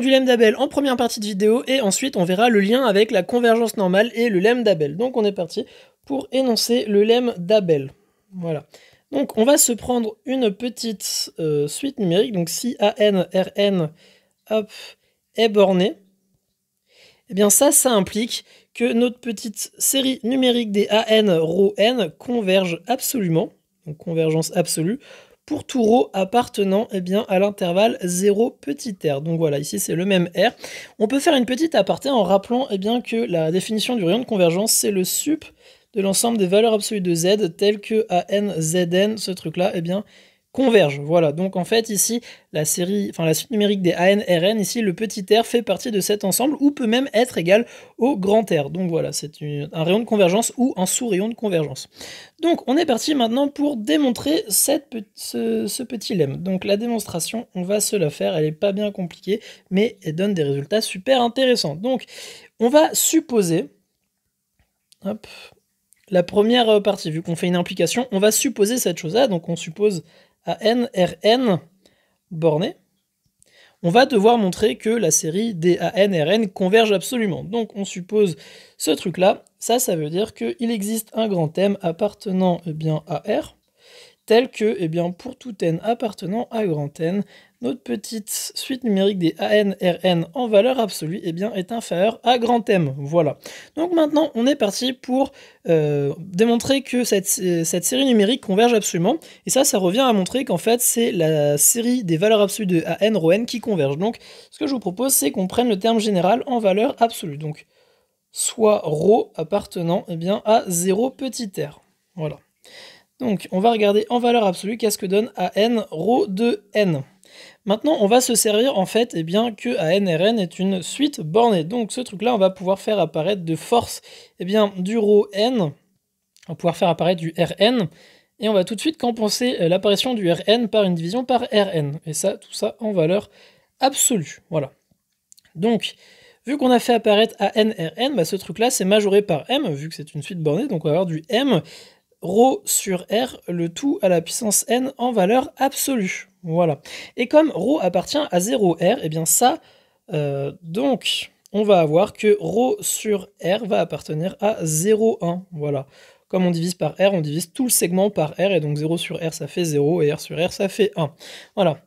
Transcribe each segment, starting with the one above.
du lemme d'Abel en première partie de vidéo et ensuite on verra le lien avec la convergence normale et le lemme d'Abel. Donc on est parti pour énoncer le lemme d'Abel. Voilà. Donc on va se prendre une petite euh, suite numérique, donc si AN, RN, est borné, Eh bien ça, ça implique que notre petite série numérique des AN, Rho N converge absolument, donc convergence absolue, pour tout appartenant eh bien, à l'intervalle 0 petit r. Donc voilà, ici c'est le même r. On peut faire une petite aparté en rappelant eh bien, que la définition du rayon de convergence, c'est le sup de l'ensemble des valeurs absolues de z, telles que a n, z n, ce truc-là, eh bien, Converge. Voilà, donc en fait ici, la série, enfin la suite numérique des r_n ici le petit R fait partie de cet ensemble ou peut même être égal au grand R. Donc voilà, c'est un rayon de convergence ou un sous-rayon de convergence. Donc on est parti maintenant pour démontrer cette, ce, petit lemme. Donc la démonstration, on va se la faire, elle n'est pas bien compliquée, mais elle donne des résultats super intéressants. Donc on va supposer... Hop, la première euh, partie, vu qu'on fait une implication, on va supposer cette chose-là, donc on suppose r_n borné, on va devoir montrer que la série r_n converge absolument. Donc on suppose ce truc-là, ça, ça veut dire qu'il existe un grand m appartenant eh bien, à R, tel que, eh bien, pour tout n appartenant à grand n, notre petite suite numérique des ANRN en valeur absolue eh bien, est inférieure à grand M. Voilà. Donc maintenant, on est parti pour euh, démontrer que cette, série numérique converge absolument. Et ça, ça revient à montrer qu'en fait, c'est la série des valeurs absolues de AN, rho n qui converge. Donc, ce que je vous propose, c'est qu'on prenne le terme général en valeur absolue. Donc, soit ρ appartenant eh bien, à 0 petit r. Voilà. Donc on va regarder en valeur absolue qu'est-ce que donne AN Rho de n. Maintenant, on va se servir en fait eh bien, que ANRN est une suite bornée. Donc ce truc-là, on va pouvoir faire apparaître de force eh bien, du ro n, on va pouvoir faire apparaître du Rn, et on va tout de suite compenser euh, l'apparition du Rn par une division par Rn. Et ça, tout ça en valeur absolue. Voilà. Donc, vu qu'on a fait apparaître ANRN, bah, ce truc-là, c'est majoré par M, vu que c'est une suite bornée, donc on va avoir du M Rho sur R, le tout à la puissance n en valeur absolue. Voilà. Et comme ρ appartient à 0R, et eh bien ça, euh, donc, on va avoir que ρ sur R va appartenir à 0 1 Voilà. Comme on divise par R, on divise tout le segment par R, et donc 0 sur R, ça fait 0, et R sur R, ça fait 1. Voilà.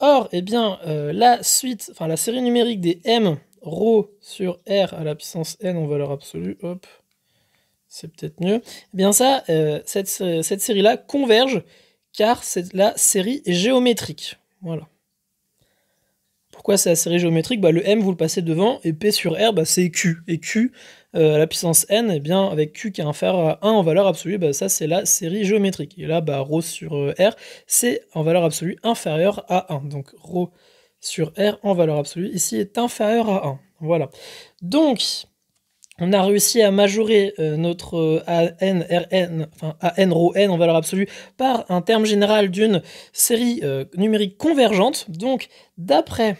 Or, et eh bien, euh, la suite, enfin la série numérique des m ρ sur R à la puissance n en valeur absolue, hop, c'est peut-être mieux. Eh bien ça, euh, euh, cette, série-là converge car c'est la série géométrique. Voilà. Pourquoi c'est la série géométrique bah, Le M, vous le passez devant, et P sur R, bah, c'est Q. Et Q, euh, à la puissance N, et eh bien, avec Q qui est inférieur à 1 en valeur absolue, bah, ça c'est la série géométrique. Et là, bah, Rho sur R, c'est en valeur absolue inférieure à 1. Donc Rho sur R en valeur absolue, ici, est inférieur à 1. Voilà. Donc, on a réussi à majorer euh, notre euh, ANRN, enfin n en valeur absolue, par un terme général d'une série euh, numérique convergente. Donc, d'après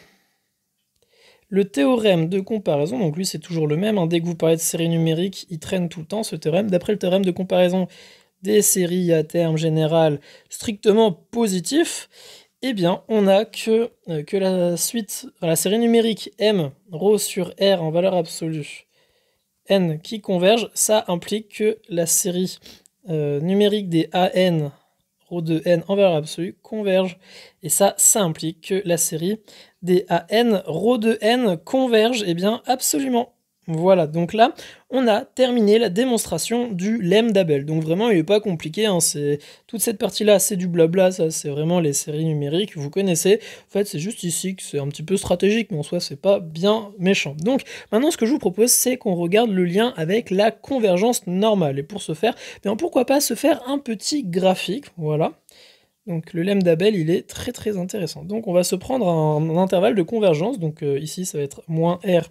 le théorème de comparaison, donc lui c'est toujours le même, hein, dès que vous parlez de série numérique, il traîne tout le temps ce théorème. D'après le théorème de comparaison des séries à terme général strictement positif, eh bien, on a que, que la suite, la série numérique M, ro sur R en valeur absolue, n qui converge, ça implique que la série euh, numérique des an, rho de n en valeur absolue, converge. Et ça, ça implique que la série des an, rho de n converge, et eh bien absolument. Voilà, donc là, on a terminé la démonstration du lemme d'Abel. Donc vraiment, il n'est pas compliqué. Hein, c'est Toute cette partie-là, c'est du blabla, ça, c'est vraiment les séries numériques, vous connaissez. En fait, c'est juste ici que c'est un petit peu stratégique, mais en soi, c'est pas bien méchant. Donc maintenant, ce que je vous propose, c'est qu'on regarde le lien avec la convergence normale. Et pour ce faire, eh pourquoi pas se faire un petit graphique, voilà. Donc le lemme d'Abel, il est très très intéressant. Donc on va se prendre un, intervalle de convergence. Donc euh, ici, ça va être moins R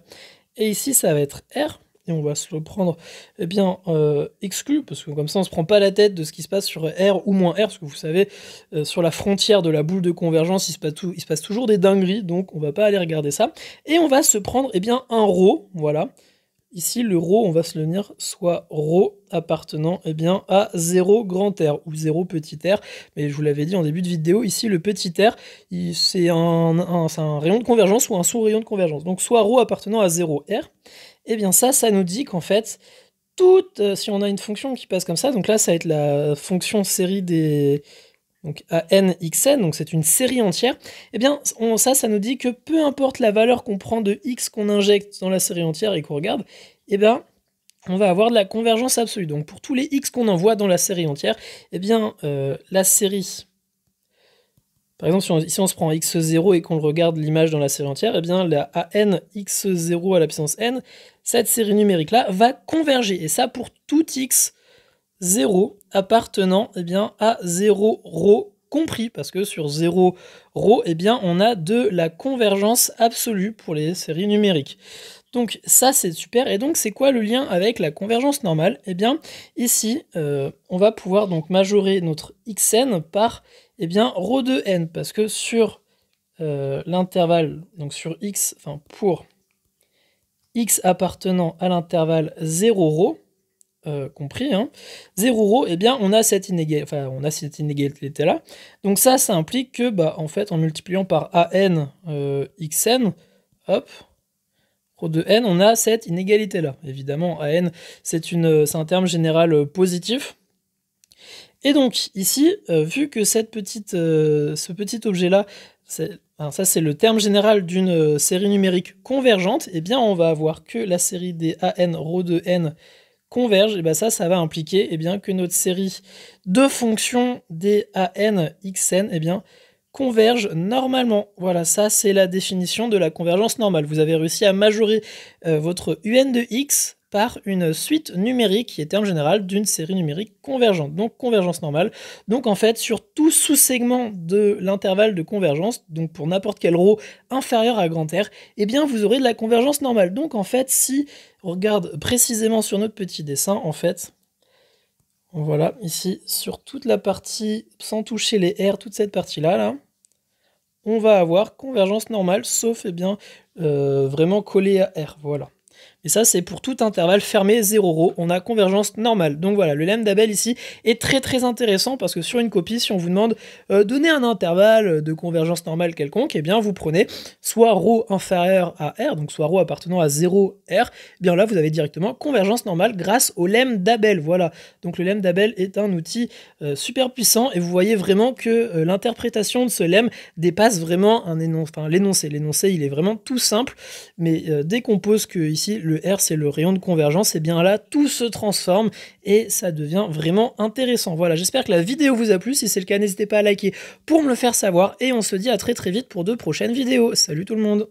et ici, ça va être R. Et on va se le prendre eh bien, euh, exclu, parce que comme ça, on ne se prend pas la tête de ce qui se passe sur R ou moins R, parce que vous savez, euh, sur la frontière de la boule de convergence, il se, passe toujours des dingueries, donc on va pas aller regarder ça. Et on va se prendre eh bien, un Rho, voilà, Ici, le ρ, on va se le dire, soit ρ appartenant eh bien, à 0 grand R ou 0 petit R. Mais je vous l'avais dit en début de vidéo, ici, le petit R, c'est un, rayon de convergence ou un sous-rayon de convergence. Donc, soit ρ appartenant à 0 R. et eh bien, ça, ça nous dit qu'en fait, toute, euh, si on a une fonction qui passe comme ça, donc là, ça va être la fonction série des, donc ANXN, donc c'est une série entière, et eh bien ça, ça nous dit que peu importe la valeur qu'on prend de x qu'on injecte dans la série entière et qu'on regarde, eh bien on va avoir de la convergence absolue. Donc pour tous les x qu'on envoie dans la série entière, et eh bien euh, la série... Par exemple, si on, se prend x0 et qu'on regarde l'image dans la série entière, et eh bien la AN x0 à la puissance n, cette série numérique-là va converger. Et ça pour tout x 0 appartenant eh bien, à 0 ρ compris, parce que sur 0 ρ, eh bien, on a de la convergence absolue pour les séries numériques. Donc ça, c'est super. Et donc, c'est quoi le lien avec la convergence normale Eh bien, ici, euh, on va pouvoir donc majorer notre xn par eh bien, ρ de n, parce que sur euh, l'intervalle, donc sur x, enfin pour x appartenant à l'intervalle 0 ρ, euh, compris, 0 euros, et bien on a cette inégalité, on a cette inégalité là. Donc ça, ça implique que bah, en fait en multipliant par an euh, xn, hop, de n, on a cette inégalité là. Évidemment, an c'est euh, c'est un terme général euh, positif. Et donc ici, vu que cette petite, ce petit objet là, ça c'est le terme général d'une série numérique convergente, et eh bien on va avoir que la série des an rho de n converge et bien ça, ça va impliquer et eh bien, que notre série de fonctions DAN, XN, et eh bien, converge normalement. Voilà, ça c'est la définition de la convergence normale. Vous avez réussi à majorer euh, votre UN de X une suite numérique qui est en général d'une série numérique convergente, donc convergence normale. Donc en fait, sur tout sous-segment de l'intervalle de convergence, donc pour n'importe quel rho inférieur à grand R, eh bien vous aurez de la convergence normale. Donc en fait, si on regarde précisément sur notre petit dessin, en fait, voilà, ici, sur toute la partie, sans toucher les R, toute cette partie-là, là, on va avoir convergence normale, sauf eh bien, euh, vraiment collé à R, voilà et ça, c'est pour tout intervalle fermé 0 Rho On a convergence normale. Donc voilà, le lemme d'Abel ici est très très intéressant parce que sur une copie, si on vous demande de euh, donner un intervalle de convergence normale quelconque, et eh bien vous prenez soit Rho inférieur à R, donc soit Rho appartenant à 0 R, eh bien là vous avez directement convergence normale grâce au lemme d'Abel. Voilà. Donc le lemme d'Abel est un outil euh, super puissant et vous voyez vraiment que euh, l'interprétation de ce lemme dépasse vraiment un énoncé. l'énoncé, l'énoncé, il est vraiment tout simple, mais dès qu'on pose que ici le R c'est le rayon de convergence, et bien là tout se transforme et ça devient vraiment intéressant. Voilà, j'espère que la vidéo vous a plu, si c'est le cas n'hésitez pas à liker pour me le faire savoir et on se dit à très très vite pour de prochaines vidéos. Salut tout le monde